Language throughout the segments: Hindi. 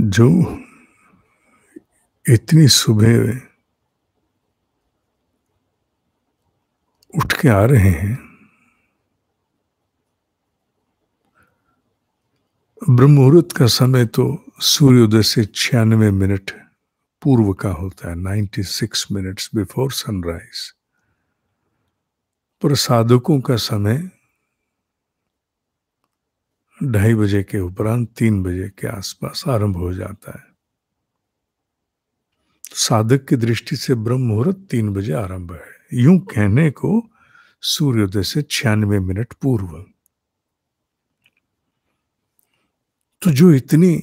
जो इतनी सुबह उठ के आ रहे हैं ब्रह्म मुहूर्त का समय तो सूर्योदय से छियानवे मिनट पूर्व का होता है ninety six minutes before sunrise पर साधकों का समय ढाई बजे के उपरांत तीन बजे के आसपास आरंभ हो जाता है तो साधक की दृष्टि से ब्रह्म मुहूर्त तीन बजे आरंभ है यूं कहने को सूर्योदय से छियानवे मिनट पूर्व तो जो इतनी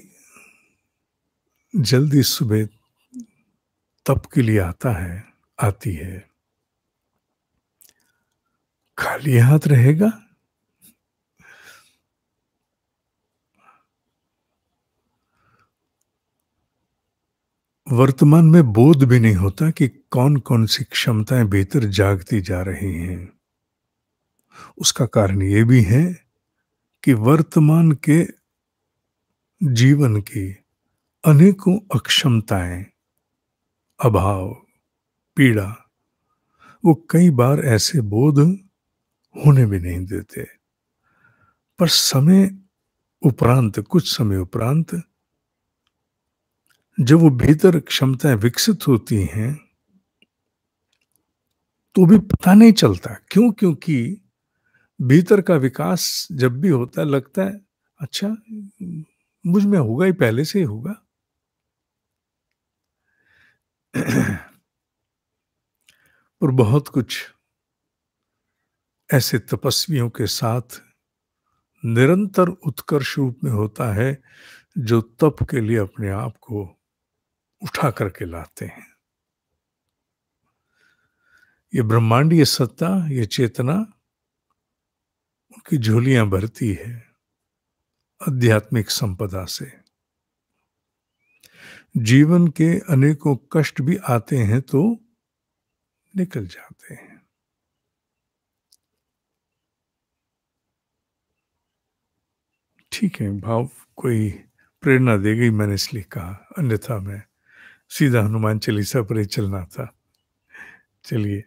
जल्दी सुबह तप के लिए आता है आती है खाली हाथ रहेगा वर्तमान में बोध भी नहीं होता कि कौन कौन सी क्षमताएं भीतर जागती जा रही हैं उसका कारण ये भी है कि वर्तमान के जीवन की अनेकों अक्षमताएं अभाव पीड़ा वो कई बार ऐसे बोध होने भी नहीं देते पर समय उपरांत कुछ समय उपरांत जब वो भीतर क्षमताएं विकसित होती हैं तो भी पता नहीं चलता क्यों क्योंकि भीतर का विकास जब भी होता है लगता है अच्छा मुझ में होगा ही पहले से ही होगा और बहुत कुछ ऐसे तपस्वियों के साथ निरंतर उत्कर्ष रूप में होता है जो तप के लिए अपने आप को उठा करके लाते हैं ये ब्रह्मांडीय सत्ता ये चेतना उनकी झोलियां भरती है आध्यात्मिक संपदा से जीवन के अनेकों कष्ट भी आते हैं तो निकल जाते हैं ठीक है भाव कोई प्रेरणा दे गई मैंने इसलिए कहा अन्यथा मैं सीधा हनुमान चालीसा पर ही चलना था चलिए